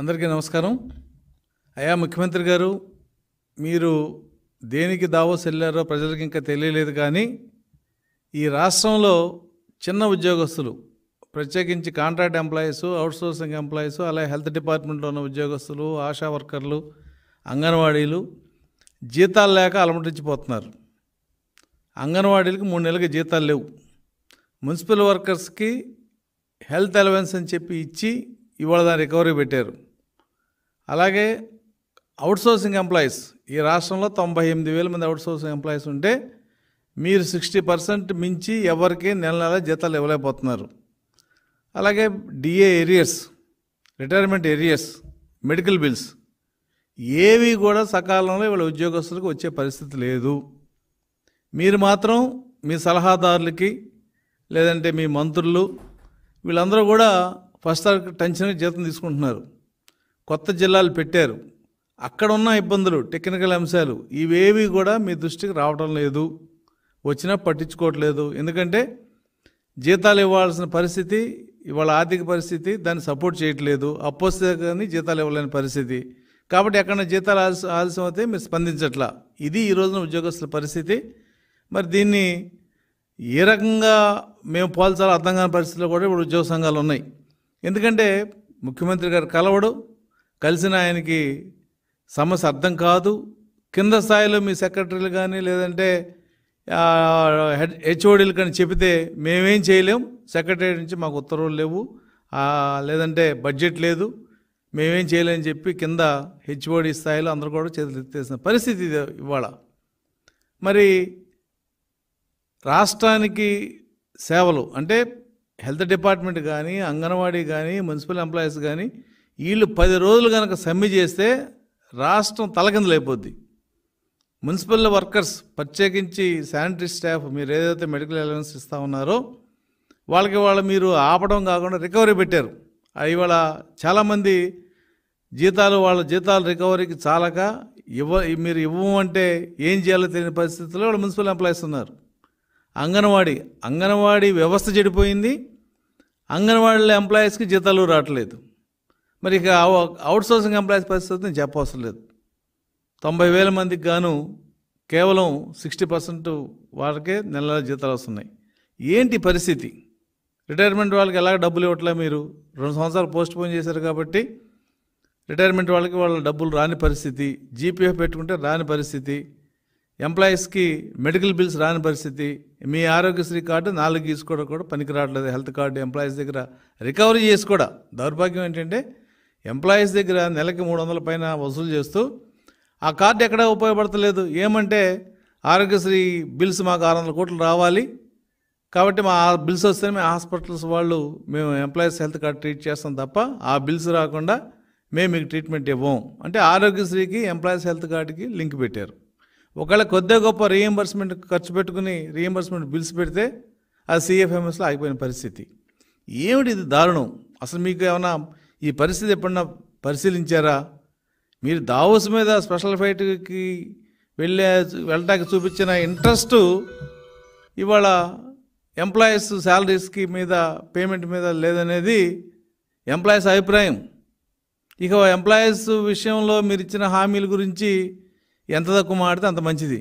అందరికీ నమస్కారం అయా ముఖ్యమంత్రి గారు మీరు దేనికి దావోస్ వెళ్ళారో ప్రజలకు ఇంకా తెలియలేదు కానీ ఈ రాష్ట్రంలో చిన్న ఉద్యోగస్తులు ప్రత్యేకించి కాంట్రాక్ట్ ఎంప్లాయీస్ అవుట్సోర్సింగ్ ఎంప్లాయీస్ అలాగే హెల్త్ డిపార్ట్మెంట్లో ఉన్న ఉద్యోగస్తులు ఆశా వర్కర్లు అంగన్వాడీలు జీతాలు లేక అలమటించిపోతున్నారు అంగన్వాడీలకు మూడు నెలలకి జీతాలు లేవు మున్సిపల్ వర్కర్స్కి హెల్త్ అలవెన్స్ అని చెప్పి ఇచ్చి ఇవాళ దాని రికవరీ పెట్టారు అలాగే అవుట్సోర్సింగ్ ఎంప్లాయీస్ ఈ రాష్ట్రంలో తొంభై ఎనిమిది వేల మంది అవుట్సోర్సింగ్ ఎంప్లాయీస్ ఉంటే మీరు సిక్స్టీ పర్సెంట్ మించి ఎవరికి నెల నెల జీతాలు ఇవ్వలేకపోతున్నారు అలాగే DA arrears retirement arrears medical bills ఏవి కూడా సకాలంలో వీళ్ళ ఉద్యోగస్తులకు వచ్చే పరిస్థితి లేదు మీరు మాత్రం మీ సలహాదారులకి లేదంటే మీ మంత్రులు వీళ్ళందరూ కూడా ఫస్ట్ టెన్షన్ జీతం తీసుకుంటున్నారు కొత్త జిల్లాలు పెట్టారు అక్కడ ఉన్న ఇబ్బందులు టెక్నికల్ అంశాలు ఇవేవి కూడా మీ దృష్టికి రావడం లేదు వచ్చినా పట్టించుకోవట్లేదు ఎందుకంటే జీతాలు ఇవ్వాల్సిన పరిస్థితి ఇవాళ ఆర్థిక పరిస్థితి దాన్ని సపోర్ట్ చేయట్లేదు అప్పొస్తే కానీ జీతాలు ఇవ్వలేని పరిస్థితి కాబట్టి ఎక్కడైనా జీతాలు ఆలస్యం ఆలస్యం అయితే మీరు స్పందించట్లా ఇది ఈ రోజున ఉద్యోగస్తుల పరిస్థితి మరి దీన్ని ఏ రకంగా మేము పోల్చాలో అర్థం కాని పరిస్థితిలో కూడా ఇప్పుడు ఉద్యోగ సంఘాలు ఉన్నాయి ఎందుకంటే ముఖ్యమంత్రి గారు కలవడు కలిసిన ఆయనకి సమస్య అర్థం కాదు కింద స్థాయిలో మీ సెక్రటరీలు కానీ లేదంటే హెడ్ హెచ్ఓడీలు కానీ చెబితే మేమేం చేయలేం సెక్రటరీ నుంచి మాకు ఉత్తర్వులు లేవు లేదంటే బడ్జెట్ లేదు మేమేం చేయలేని చెప్పి కింద హెచ్ఓడి స్థాయిలో అందరూ కూడా చేతులు ఎత్తేసిన పరిస్థితి ఇవాళ మరి రాష్ట్రానికి సేవలు అంటే హెల్త్ డిపార్ట్మెంట్ కానీ అంగన్వాడీ కానీ మున్సిపల్ ఎంప్లాయీస్ కానీ వీళ్ళు పది రోజులు కనుక సమ్మె చేస్తే రాష్ట్రం తలకిందులైపోద్ది మున్సిపల్ వర్కర్స్ ప్రత్యేకించి శానిటరీ స్టాఫ్ మీరు ఏదైతే మెడికల్ అలవెన్స్ ఇస్తూ ఉన్నారో వాళ్ళకి వాళ్ళు మీరు ఆపడం కాకుండా రికవరీ పెట్టారు ఇవాళ చాలామంది జీతాలు వాళ్ళ జీతాలు రికవరీకి చాలక ఇవ్వ మీరు ఇవ్వమంటే ఏం చేయాలో తెలియని పరిస్థితుల్లో వాళ్ళు మున్సిపల్ ఎంప్లాయీస్ ఉన్నారు అంగన్వాడీ అంగన్వాడీ వ్యవస్థ చెడిపోయింది అంగన్వాడీలో ఎంప్లాయీస్కి జీతాలు రావట్లేదు మరి ఇక అవుట్ సోర్సింగ్ ఎంప్లాయీస్ పరిస్థితిని చెప్పవసరం లేదు తొంభై వేల మందికి గాను కేవలం సిక్స్టీ పర్సెంట్ వాళ్ళకే నెల జీతాలు వస్తున్నాయి ఏంటి పరిస్థితి రిటైర్మెంట్ వాళ్ళకి ఎలాగ డబ్బులు ఇవ్వట్లే మీరు రెండు సంవత్సరాలు పోస్ట్ పోన్ చేశారు కాబట్టి రిటైర్మెంట్ వాళ్ళకి వాళ్ళ డబ్బులు రాని పరిస్థితి జీపీఎఫ్ పెట్టుకుంటే రాని పరిస్థితి ఎంప్లాయీస్కి మెడికల్ బిల్స్ రాని పరిస్థితి మీ ఆరోగ్యశ్రీ కార్డు నాలుగు తీసుకోవడం కూడా పనికి రావట్లేదు హెల్త్ కార్డు ఎంప్లాయీస్ దగ్గర రికవరీ చేసి కూడా దౌర్భాగ్యం ఏంటంటే ఎంప్లాయీస్ దగ్గర నెలకి మూడు వందల పైన వసూలు చేస్తూ ఆ కార్డు ఎక్కడా ఉపయోగపడతలేదు ఏమంటే ఆరోగ్యశ్రీ బిల్స్ మాకు ఆరు వందల కోట్లు రావాలి కాబట్టి మా ఆ బిల్స్ వస్తేనే మేము హాస్పిటల్స్ వాళ్ళు మేము ఎంప్లాయీస్ హెల్త్ కార్డు ట్రీట్ చేస్తాం తప్ప ఆ బిల్స్ రాకుండా మేము మీకు ట్రీట్మెంట్ ఇవ్వం అంటే ఆరోగ్యశ్రీకి ఎంప్లాయీస్ హెల్త్ కార్డుకి లింక్ పెట్టారు ఒకవేళ కొద్దిగా గొప్ప రీఎంబర్స్మెంట్ ఖర్చు పెట్టుకుని రీఎంబర్స్మెంట్ బిల్స్ పెడితే అది సిఎఫ్ఎంఎస్లో ఆగిపోయిన పరిస్థితి ఏమిటి ఇది దారుణం అసలు మీకు ఏమైనా ఈ పరిస్థితి ఎప్పుడన్నా పరిశీలించారా మీరు దావోస్ మీద స్పెషల్ ఫైట్కి వెళ్ళే వెళ్ళటానికి చూపించిన ఇంట్రెస్ట్ ఇవాళ ఎంప్లాయీస్ శాలరీస్కి మీద పేమెంట్ మీద లేదనేది ఎంప్లాయీస్ అభిప్రాయం ఇక ఎంప్లాయీస్ విషయంలో మీరు ఇచ్చిన హామీల గురించి ఎంత తక్కువ మాడితే అంత మంచిది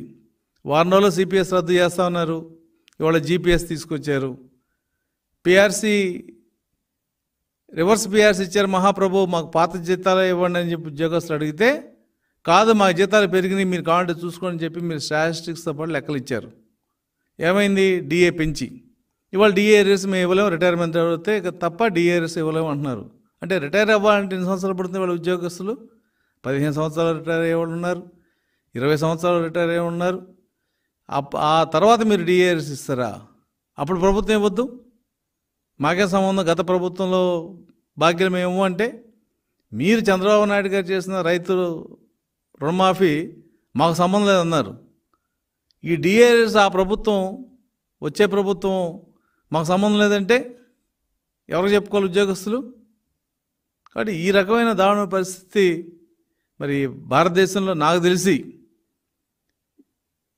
వారం రోజుల్లో సిపిఎస్ రద్దు చేస్తా ఉన్నారు ఇవాళ జీపీఎస్ తీసుకొచ్చారు పిఆర్సీ రివర్స్ బిఆర్స్ ఇచ్చారు మహాప్రభు మాకు పాత జీతాలు ఇవ్వండి అని చెప్పి ఉద్యోగస్తులు అడిగితే కాదు మా జీతాలు పెరిగినాయి మీరు కావాలంటే చూసుకోండి చెప్పి మీరు స్టాటిస్టిక్స్తో పాటు లెక్కలు ఇచ్చారు ఏమైంది డిఏ పెంచి ఇవాళ డిఏఆర్ఎస్ మేము ఇవ్వలేము రిటైర్మెంట్ అయితే తప్ప డిఏఆర్ఎస్ ఇవ్వలేము అంటున్నారు అంటే రిటైర్ అవ్వాలంటే ఎన్ని సంవత్సరాలు పడుతుంది వాళ్ళ ఉద్యోగస్తులు పదిహేను సంవత్సరాలు రిటైర్ అయ్యే ఉన్నారు ఇరవై సంవత్సరాలు రిటైర్ అయ్యే ఉన్నారు ఆ తర్వాత మీరు డిఏఆర్ఎస్ ఇస్తారా అప్పుడు ప్రభుత్వం ఇవ్వద్దు మాకే సంబంధం గత ప్రభుత్వంలో భాగ్యం ఏమో అంటే మీరు చంద్రబాబు నాయుడు గారు చేసిన రైతు రుణమాఫీ మాకు సంబంధం లేదన్నారు ఈ డిఏఎస్ ఆ ప్రభుత్వం వచ్చే ప్రభుత్వం మాకు సంబంధం లేదంటే ఎవరు చెప్పుకోవాలి ఉద్యోగస్తులు కాబట్టి ఈ రకమైన దారుణ పరిస్థితి మరి భారతదేశంలో నాకు తెలిసి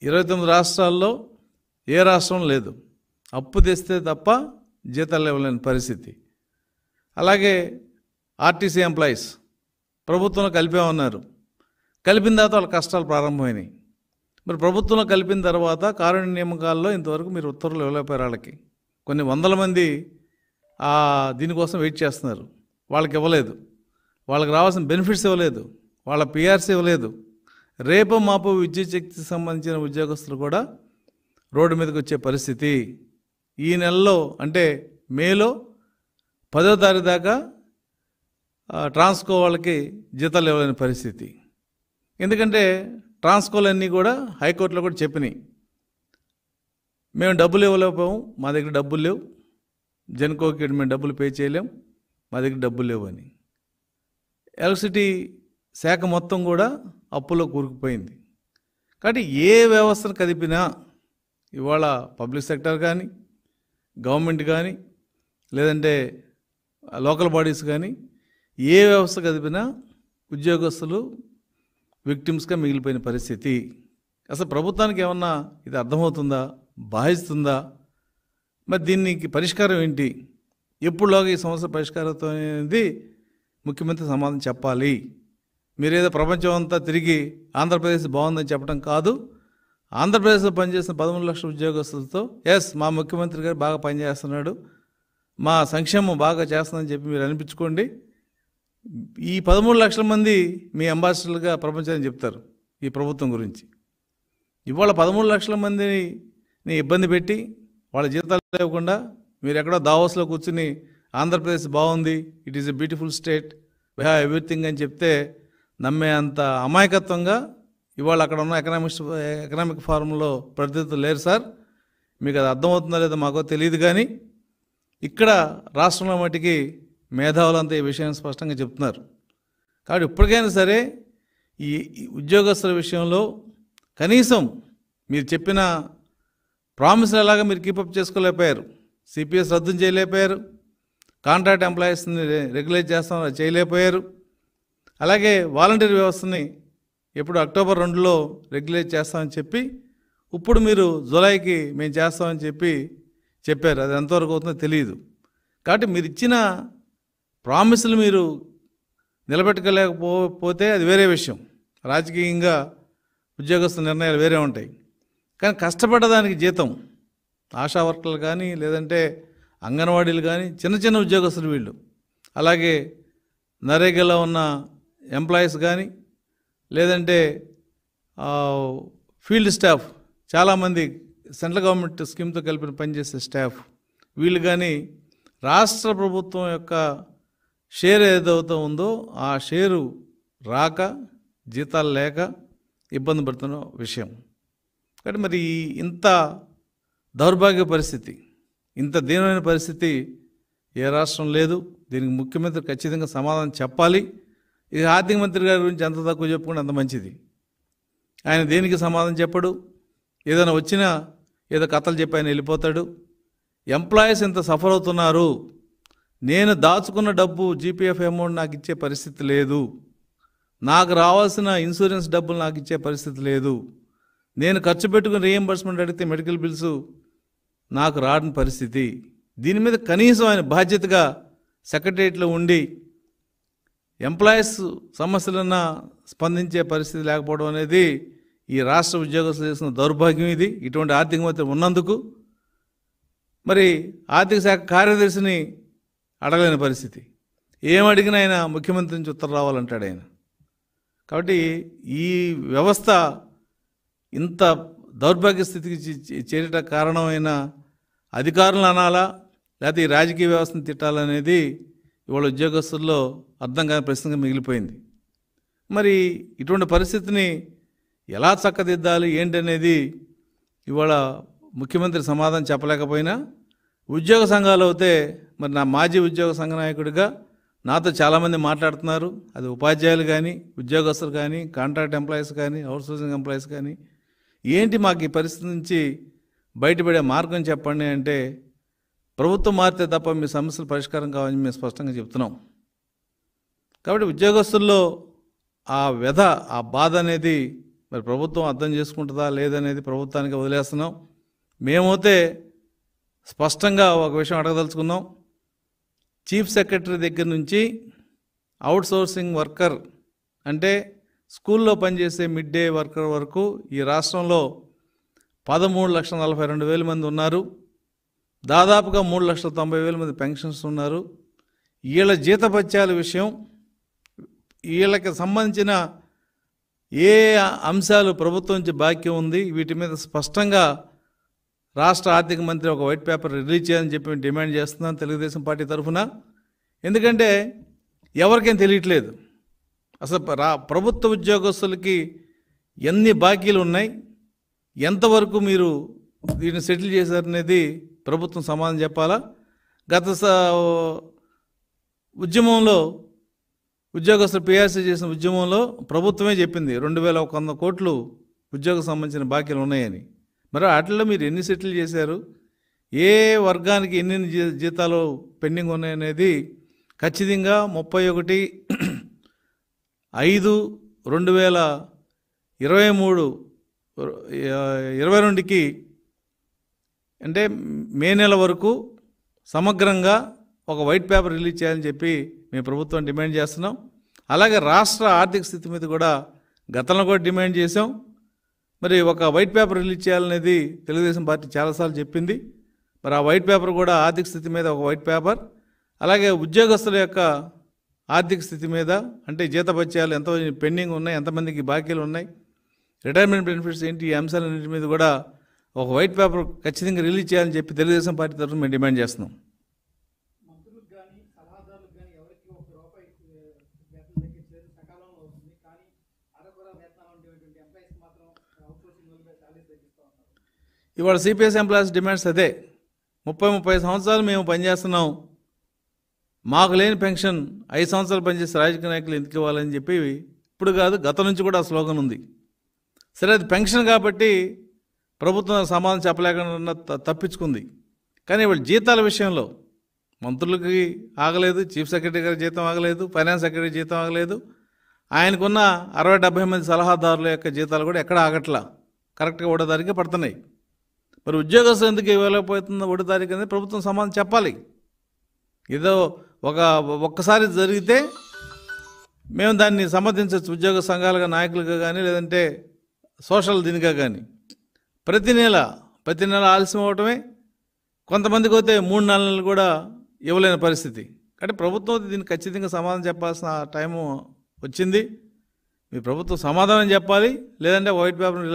ఇరవై తొమ్మిది రాష్ట్రాల్లో ఏ రాష్ట్రం లేదు అప్పు తెస్తే తప్ప జీతాలు ఇవ్వలేని పరిస్థితి అలాగే ఆర్టీసీ ఎంప్లాయీస్ ప్రభుత్వంలో కలిపే ఉన్నారు కలిపిన తర్వాత వాళ్ళ కష్టాలు ప్రారంభమైనాయి మరి ప్రభుత్వంలో కలిపిన తర్వాత కారుణ్య నియామకాల్లో ఇంతవరకు మీరు ఉత్తర్వులు ఇవ్వలేకపోయారు వాళ్ళకి కొన్ని వందల మంది దీనికోసం వెయిట్ చేస్తున్నారు వాళ్ళకి ఇవ్వలేదు వాళ్ళకి రావాల్సిన బెనిఫిట్స్ ఇవ్వలేదు వాళ్ళ పిఆర్సీ ఇవ్వలేదు రేపు మాపు విద్యుత్ శక్తికి సంబంధించిన ఉద్యోగస్తులు కూడా రోడ్డు మీదకి వచ్చే పరిస్థితి ఈ నెలలో అంటే మేలో పదో తారీఖు దాకా ట్రాన్స్కో వాళ్ళకి జీతాలు ఇవ్వలేని పరిస్థితి ఎందుకంటే ట్రాన్స్కోలన్నీ కూడా హైకోర్టులో కూడా చెప్పినాయి మేము డబ్బులు ఇవ్వలేకపోము మా దగ్గర డబ్బులు లేవు జెన్కోకి మేము డబ్బులు పే చేయలేం మా దగ్గర డబ్బులు లేవు అని ఎలక్ట్రిసిటీ శాఖ మొత్తం కూడా అప్పులో కూరుకుపోయింది కాబట్టి ఏ వ్యవస్థను కదిపినా ఇవాళ పబ్లిక్ సెక్టర్ కానీ గవర్నమెంట్ కానీ లేదంటే లోకల్ బాడీస్ కానీ ఏ వ్యవస్థ కదిపినా ఉద్యోగస్తులు విక్టిమ్స్గా మిగిలిపోయిన పరిస్థితి అసలు ప్రభుత్వానికి ఏమన్నా ఇది అర్థమవుతుందా బాధిస్తుందా మరి దీనికి పరిష్కారం ఏంటి ఎప్పుడులాగా ఈ సమస్య పరిష్కారంతో అనేది ముఖ్యమంత్రి సమాధానం చెప్పాలి మీరేదో ప్రపంచం అంతా తిరిగి ఆంధ్రప్రదేశ్ బాగుందని చెప్పడం కాదు ఆంధ్రప్రదేశ్లో పనిచేసిన పదమూడు లక్షల ఉద్యోగస్తులతో ఎస్ మా ముఖ్యమంత్రి గారు బాగా పనిచేస్తున్నాడు మా సంక్షేమం బాగా చేస్తుందని చెప్పి మీరు అనిపించుకోండి ఈ పదమూడు లక్షల మంది మీ అంబాసిడర్లుగా ప్రపంచాన్ని చెప్తారు ఈ ప్రభుత్వం గురించి ఇవాళ పదమూడు లక్షల మందిని ఇబ్బంది పెట్టి వాళ్ళ జీతాలు లేకుండా మీరు ఎక్కడో దావోస్లో కూర్చుని ఆంధ్రప్రదేశ్ బాగుంది it is a beautiful state we have everything అని చెప్తే నమ్మే అంత అమాయకత్వంగా ఇవాళ అక్కడ ఉన్న ఎకనామిక్స్ ఎకనామిక్ ఫారంలో ప్రతినిధులు లేరు సార్ మీకు అది అర్థమవుతుందో లేదో మాకో తెలియదు కానీ ఇక్కడ రాష్ట్రంలో మటుకి మేధావులంతా ఈ విషయాన్ని స్పష్టంగా చెప్తున్నారు కాబట్టి ఇప్పటికైనా సరే ఈ ఉద్యోగస్తుల విషయంలో కనీసం మీరు చెప్పిన ప్రామిసులు ఎలాగా మీరు కీపప్ చేసుకోలేకపోయారు సిపిఎస్ రద్దు చేయలేకపోయారు కాంట్రాక్ట్ ఎంప్లాయీస్ని రెగ్యులేట్ చేస్తాం చేయలేకపోయారు అలాగే వాలంటీర్ వ్యవస్థని ఎప్పుడు అక్టోబర్ రెండులో రెగ్యులేట్ చేస్తామని చెప్పి ఇప్పుడు మీరు జూలైకి మేము చేస్తామని చెప్పి చెప్పారు అది ఎంతవరకు అవుతుందో తెలియదు కాబట్టి మీరు ఇచ్చిన ప్రామిసులు మీరు నిలబెట్టుకోలేకపోతే అది వేరే విషయం రాజకీయంగా ఉద్యోగస్తుల నిర్ణయాలు వేరే ఉంటాయి కానీ కష్టపడడానికి జీతం ఆశా వర్కర్లు కానీ లేదంటే అంగన్వాడీలు కానీ చిన్న చిన్న ఉద్యోగస్తులు వీళ్ళు అలాగే నరేగలో ఉన్న ఎంప్లాయీస్ కానీ లేదంటే ఫీల్డ్ స్టాఫ్ చాలామంది సెంట్రల్ గవర్నమెంట్ స్కీమ్తో కలిపిన పనిచేసే స్టాఫ్ వీళ్ళు కానీ రాష్ట్ర ప్రభుత్వం యొక్క షేర్ ఏదైతే ఉందో ఆ షేరు రాక జీతాలు లేక ఇబ్బంది పడుతున్న విషయం కాబట్టి మరి ఇంత దౌర్భాగ్య పరిస్థితి ఇంత దీనమైన పరిస్థితి ఏ రాష్ట్రం లేదు దీనికి ముఖ్యమంత్రి ఖచ్చితంగా సమాధానం చెప్పాలి ఇది ఆర్థిక మంత్రి గారి గురించి ఎంత తక్కువ చెప్పుకుంటే అంత మంచిది ఆయన దేనికి సమాధానం చెప్పడు ఏదైనా వచ్చినా ఏదో కథలు చెప్పి ఆయన వెళ్ళిపోతాడు ఎంప్లాయీస్ ఇంత సఫర్ అవుతున్నారు నేను దాచుకున్న డబ్బు జీపీఎఫ్ అమౌంట్ నాకు ఇచ్చే పరిస్థితి లేదు నాకు రావాల్సిన ఇన్సూరెన్స్ డబ్బులు నాకు ఇచ్చే పరిస్థితి లేదు నేను ఖర్చు పెట్టుకుని రీఎంబర్స్మెంట్ అడిగితే మెడికల్ బిల్స్ నాకు రాని పరిస్థితి దీని మీద కనీసం ఆయన బాధ్యతగా సెక్రటరియట్లో ఉండి ఎంప్లాయీస్ సమస్యలన్నా స్పందించే పరిస్థితి లేకపోవడం అనేది ఈ రాష్ట్ర ఉద్యోగస్తులు చేసిన దౌర్భాగ్యం ఇది ఇటువంటి ఆర్థిక మంత్రి ఉన్నందుకు మరి ఆర్థిక శాఖ కార్యదర్శిని అడగలేని పరిస్థితి ఏం అడిగినా ఆయన ముఖ్యమంత్రి నుంచి ఉత్తరం రావాలంటాడు ఆయన కాబట్టి ఈ వ్యవస్థ ఇంత దౌర్భాగ్య స్థితికి చేరట కారణమైన అధికారులు అనాలా లేకపోతే ఈ రాజకీయ వ్యవస్థను తిట్టాలనేది ఇవాళ ఉద్యోగస్తుల్లో అర్థం కాని ప్రశ్నగా మిగిలిపోయింది మరి ఇటువంటి పరిస్థితిని ఎలా చక్కదిద్దాలి ఏంటనేది ఇవాళ ముఖ్యమంత్రి సమాధానం చెప్పలేకపోయినా ఉద్యోగ సంఘాలు అయితే మరి నా మాజీ ఉద్యోగ సంఘ నాయకుడిగా నాతో చాలామంది మాట్లాడుతున్నారు అది ఉపాధ్యాయులు కానీ ఉద్యోగస్తులు కానీ కాంట్రాక్ట్ ఎంప్లాయీస్ కానీ అవుట్సోర్సింగ్ ఎంప్లాయీస్ కానీ ఏంటి మాకు ఈ పరిస్థితి నుంచి బయటపడే మార్గం చెప్పండి అంటే ప్రభుత్వం మారితే తప్ప మీ సమస్యలు పరిష్కారం కావాలని మేము స్పష్టంగా చెప్తున్నాం కాబట్టి ఉద్యోగస్తుల్లో ఆ వ్యధ ఆ బాధ అనేది మరి ప్రభుత్వం అర్థం చేసుకుంటుందా లేదనేది ప్రభుత్వానికి వదిలేస్తున్నాం మేమైతే స్పష్టంగా ఒక విషయం అడగదలుచుకున్నాం చీఫ్ సెక్రటరీ దగ్గర నుంచి అవుట్ సోర్సింగ్ వర్కర్ అంటే స్కూల్లో పనిచేసే మిడ్ డే వర్కర్ వరకు ఈ రాష్ట్రంలో పదమూడు లక్షల నలభై రెండు వేల మంది ఉన్నారు దాదాపుగా మూడు లక్షల తొంభై వేల మంది పెన్షన్స్ ఉన్నారు వీళ్ళ జీతపత్యాల విషయం వీళ్ళకి సంబంధించిన ఏ అంశాలు ప్రభుత్వం నుంచి బాకీ ఉంది వీటి మీద స్పష్టంగా రాష్ట్ర ఆర్థిక మంత్రి ఒక వైట్ పేపర్ రిలీజ్ చేయాలని చెప్పి మేము డిమాండ్ చేస్తున్నాం తెలుగుదేశం పార్టీ తరఫున ఎందుకంటే ఎవరికేం తెలియట్లేదు అసలు రా ప్రభుత్వ ఉద్యోగస్తులకి ఎన్ని బాకీలు ఉన్నాయి ఎంతవరకు మీరు దీన్ని సెటిల్ చేశారనేది ప్రభుత్వం సమాధానం చెప్పాలా గత ఉద్యమంలో ఉద్యోగస్తులు పిఆర్సీ చేసిన ఉద్యమంలో ప్రభుత్వమే చెప్పింది రెండు వేల ఒక వంద కోట్లు ఉద్యోగం సంబంధించిన బాకీలు ఉన్నాయని మరి వాటిలో మీరు ఎన్ని సెటిల్ చేశారు ఏ వర్గానికి ఎన్ని జీతాలు పెండింగ్ ఉన్నాయనేది ఖచ్చితంగా ముప్పై ఒకటి ఐదు రెండు వేల ఇరవై మూడు ఇరవై రెండుకి అంటే మే నెల వరకు సమగ్రంగా ఒక వైట్ పేపర్ రిలీజ్ చేయాలని చెప్పి మేము ప్రభుత్వం డిమాండ్ చేస్తున్నాం అలాగే రాష్ట్ర ఆర్థిక స్థితి మీద కూడా గతంలో కూడా డిమాండ్ చేసాం మరి ఒక వైట్ పేపర్ రిలీజ్ చేయాలనేది తెలుగుదేశం పార్టీ చాలాసార్లు చెప్పింది మరి ఆ వైట్ పేపర్ కూడా ఆర్థిక స్థితి మీద ఒక వైట్ పేపర్ అలాగే ఉద్యోగస్తుల యొక్క ఆర్థిక స్థితి మీద అంటే జీతభత్యాలు ఎంత పెండింగ్ ఉన్నాయి ఎంతమందికి బాకీలు ఉన్నాయి రిటైర్మెంట్ బెనిఫిట్స్ ఏంటి ఈ అంశాలన్నింటి మీద కూడా ఒక వైట్ పేపర్ ఖచ్చితంగా రిలీజ్ చేయాలని చెప్పి తెలుగుదేశం పార్టీ తరఫున మేము డిమాండ్ చేస్తున్నాం ఇవాళ సిపిఎస్ ఎంప్లాయీస్ డిమాండ్స్ అదే ముప్పై ముప్పై సంవత్సరాలు మేము పనిచేస్తున్నాం మాకు లేని పెన్షన్ ఐదు సంవత్సరాలు పనిచేసే రాజకీయ నాయకులు ఎందుకు ఇవ్వాలని చెప్పి ఇప్పుడు కాదు గత నుంచి కూడా ఆ స్లోగన్ ఉంది సరే అది పెన్షన్ కాబట్టి ప్రభుత్వం సమాధానం చెప్పలేకుండా తప్పించుకుంది కానీ వీళ్ళు జీతాల విషయంలో మంత్రులకి ఆగలేదు చీఫ్ సెక్రటరీ గారి జీతం ఆగలేదు ఫైనాన్స్ సెక్రటరీ జీతం ఆగలేదు ఆయనకున్న అరవై డెబ్బై మంది సలహాదారుల యొక్క జీతాలు కూడా ఎక్కడ ఆగట్లా కరెక్ట్గా ఒకటో తారీఖు పడుతున్నాయి మరి ఉద్యోగస్తులు ఎందుకు ఇవ్వలేకపోతుందో ఒకటో తారీఖు అనేది ప్రభుత్వం సమాధానం చెప్పాలి ఏదో ఒక ఒక్కసారి జరిగితే మేము దాన్ని సమర్థించవచ్చు ఉద్యోగ సంఘాలుగా నాయకులుగా కానీ లేదంటే సోషల్ దీనిగా కానీ ప్రతి నెల ప్రతి నెల ఆలస్యం అవటమే కొంతమందికి పోతే మూడు నాలుగు నెలలు కూడా ఇవ్వలేని పరిస్థితి అంటే ప్రభుత్వం దీనికి ఖచ్చితంగా సమాధానం చెప్పాల్సిన టైము వచ్చింది మీ ప్రభుత్వం సమాధానం చెప్పాలి లేదంటే వైట్ పేపర్ని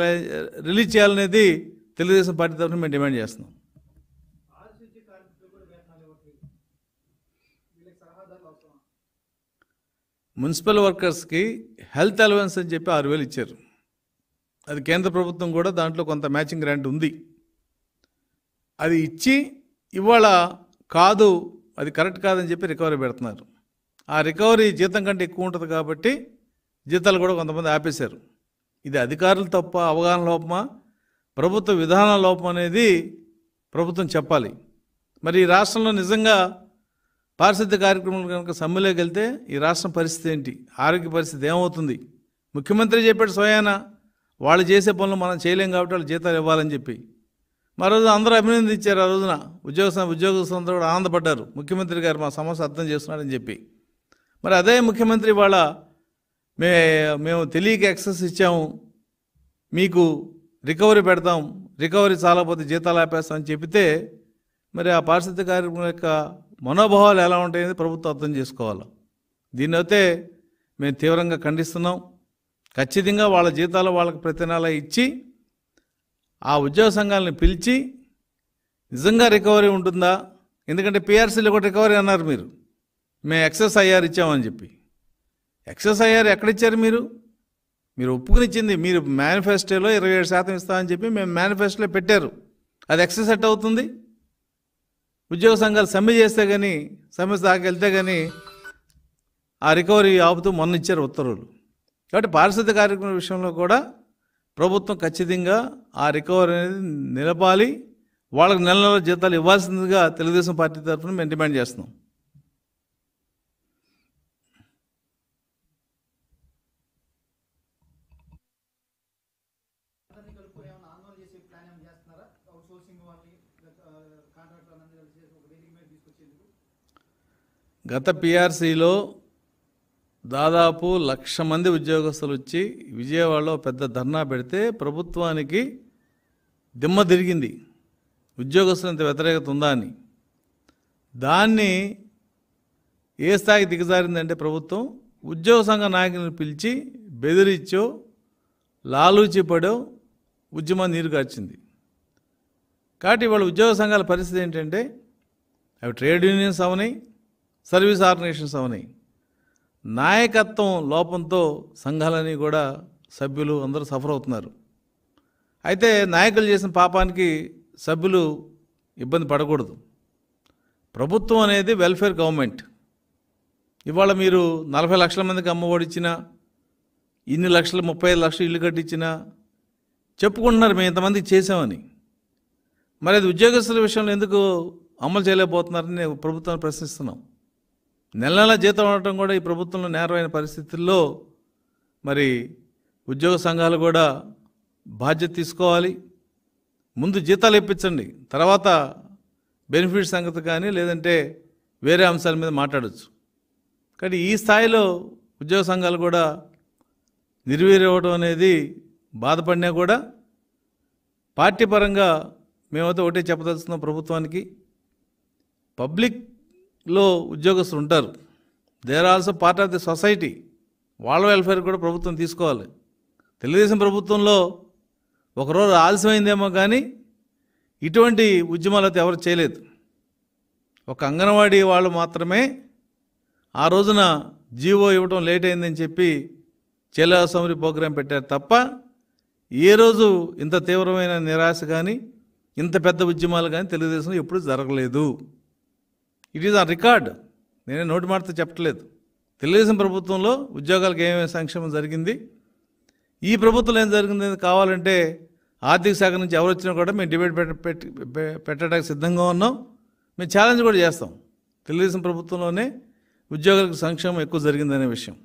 రిలీజ్ చేయాలనేది తెలుగుదేశం పార్టీ తరఫున మేము డిమాండ్ చేస్తున్నాం మున్సిపల్ వర్కర్స్కి హెల్త్ అలవెన్స్ అని చెప్పి ఆరు వేలు ఇచ్చారు అది కేంద్ర ప్రభుత్వం కూడా దాంట్లో కొంత మ్యాచింగ్ గ్రాంట్ ఉంది అది ఇచ్చి ఇవాళ కాదు అది కరెక్ట్ కాదని చెప్పి రికవరీ పెడుతున్నారు ఆ రికవరీ జీతం కంటే ఎక్కువ ఉంటుంది కాబట్టి జీతాలు కూడా కొంతమంది ఆపేశారు ఇది అధికారులు తప్ప అవగాహన లోపమా ప్రభుత్వ విధాన లోపం అనేది ప్రభుత్వం చెప్పాలి మరి ఈ రాష్ట్రంలో నిజంగా పారిశుద్ధ్య కార్యక్రమం కనుక సమ్మెలోకి వెళ్తే ఈ రాష్ట్రం పరిస్థితి ఏంటి ఆరోగ్య పరిస్థితి ఏమవుతుంది ముఖ్యమంత్రి చెప్పాడు స్వయానా వాళ్ళు చేసే పనులు మనం చేయలేం కాబట్టి వాళ్ళు జీతాలు ఇవ్వాలని చెప్పి మరో రోజు అందరూ అభినందించారు ఆ రోజున ఉద్యోగ అందరూ కూడా ఆనందపడ్డారు ముఖ్యమంత్రి గారు మా సమస్య అర్థం చేస్తున్నారని చెప్పి మరి అదే ముఖ్యమంత్రి వాళ్ళ మే మేము తెలియక ఎక్సెస్ ఇచ్చాము మీకు రికవరీ పెడతాం రికవరీ పోతే జీతాలు ఆపేస్తామని చెబితే మరి ఆ పారిశుద్ధ్య కార్యక్రమం యొక్క మనోభావాలు ఎలా ఉంటాయని ప్రభుత్వం అర్థం చేసుకోవాలి దీన్ని అయితే మేము తీవ్రంగా ఖండిస్తున్నాం ఖచ్చితంగా వాళ్ళ జీతాలు వాళ్ళకి ప్రతి నెల ఇచ్చి ఆ ఉద్యోగ సంఘాలను పిలిచి నిజంగా రికవరీ ఉంటుందా ఎందుకంటే పిఆర్సీలో కూడా రికవరీ అన్నారు మీరు మేము ఎక్సెస్ ఐఆర్ ఇచ్చామని చెప్పి ఎక్సెస్ ఐఆర్ ఎక్కడిచ్చారు మీరు మీరు ఒప్పుకునిచ్చింది మీరు మేనిఫెస్టోలో ఇరవై ఏడు శాతం ఇస్తామని చెప్పి మేము మేనిఫెస్టోలో పెట్టారు అది ఎక్సెస్ ఎట్ అవుతుంది ఉద్యోగ సంఘాలు సమ్మె చేస్తే కానీ సమ్మె దాకా వెళ్తే కానీ ఆ రికవరీ ఆపుతూ మొన్న ఇచ్చారు ఉత్తర్వులు కాబట్టి పారిశుద్ధ్య కార్యక్రమం విషయంలో కూడా ప్రభుత్వం ఖచ్చితంగా ఆ రికవరీ అనేది నిలపాలి వాళ్ళకి నెల నెల జీతాలు ఇవ్వాల్సిందిగా తెలుగుదేశం పార్టీ తరఫున మేము డిమాండ్ చేస్తున్నాం గత పిఆర్సీలో దాదాపు లక్ష మంది ఉద్యోగస్తులు వచ్చి విజయవాడలో పెద్ద ధర్నా పెడితే ప్రభుత్వానికి దిమ్మ తిరిగింది ఉద్యోగస్తులు ఇంత వ్యతిరేకత ఉందా అని దాన్ని ఏ స్థాయికి దిగజారిందంటే ప్రభుత్వం ఉద్యోగ సంఘ నాయకులను పిలిచి బెదిరిచ్చో లాలూచి పడో ఉద్యమం కాచింది కాబట్టి ఇవాళ ఉద్యోగ సంఘాల పరిస్థితి ఏంటంటే అవి ట్రేడ్ యూనియన్స్ అవనాయి సర్వీస్ ఆర్గనైజేషన్స్ అవనాయి నాయకత్వం లోపంతో సంఘాలని కూడా సభ్యులు అందరూ సఫర్ అవుతున్నారు అయితే నాయకులు చేసిన పాపానికి సభ్యులు ఇబ్బంది పడకూడదు ప్రభుత్వం అనేది వెల్ఫేర్ గవర్నమెంట్ ఇవాళ మీరు నలభై లక్షల మందికి అమ్మఒడి ఇన్ని లక్షలు ముప్పై ఐదు లక్షలు ఇల్లు కట్టించినా చెప్పుకుంటున్నారు మేము ఇంతమంది చేసామని మరి అది ఉద్యోగస్తుల విషయంలో ఎందుకు అమలు చేయలేకపోతున్నారని ప్రభుత్వాన్ని ప్రశ్నిస్తున్నాం నెల నెల జీతం ఉండటం కూడా ఈ ప్రభుత్వంలో నేరమైన పరిస్థితుల్లో మరి ఉద్యోగ సంఘాలు కూడా బాధ్యత తీసుకోవాలి ముందు జీతాలు ఇప్పించండి తర్వాత బెనిఫిట్ సంగతి కానీ లేదంటే వేరే అంశాల మీద మాట్లాడచ్చు కానీ ఈ స్థాయిలో ఉద్యోగ సంఘాలు కూడా నిర్వీర్యవడం అనేది బాధపడినా కూడా పార్టీ పరంగా మేమైతే ఒకటే చెప్పదలుచుకున్నాం ప్రభుత్వానికి పబ్లిక్ లో ఉద్యోగస్తులు ఉంటారు there also part of the society వాళ్ళ వెల్ఫేర్ కూడా ప్రభుత్వం తీసుకోవాలి తెలుగుదేశం ప్రభుత్వంలో ఒకరోజు ఆలస్యమైందేమో కానీ ఇటువంటి ఉద్యమాలు అయితే ఎవరు చేయలేదు ఒక అంగన్వాడీ వాళ్ళు మాత్రమే ఆ రోజున జీవో ఇవ్వడం లేట్ అయిందని చెప్పి చెలా సమరి ప్రోగ్రాం పెట్టారు తప్ప ఏ రోజు ఇంత తీవ్రమైన నిరాశ కానీ ఇంత పెద్ద ఉద్యమాలు కానీ తెలుగుదేశంలో ఎప్పుడు జరగలేదు ఇట్ ఈజ్ ఆ రికార్డ్ నేనే నోటి మాటతో చెప్పట్లేదు తెలుగుదేశం ప్రభుత్వంలో ఉద్యోగాలకు ఏమేమి సంక్షేమం జరిగింది ఈ ప్రభుత్వంలో ఏం జరిగింది కావాలంటే ఆర్థిక శాఖ నుంచి ఎవరు వచ్చినా కూడా మేము డిబేట్ పెట్టి పెట్టడానికి సిద్ధంగా ఉన్నాం మేము ఛాలెంజ్ కూడా చేస్తాం తెలుగుదేశం ప్రభుత్వంలోనే ఉద్యోగులకు సంక్షేమం ఎక్కువ జరిగిందనే విషయం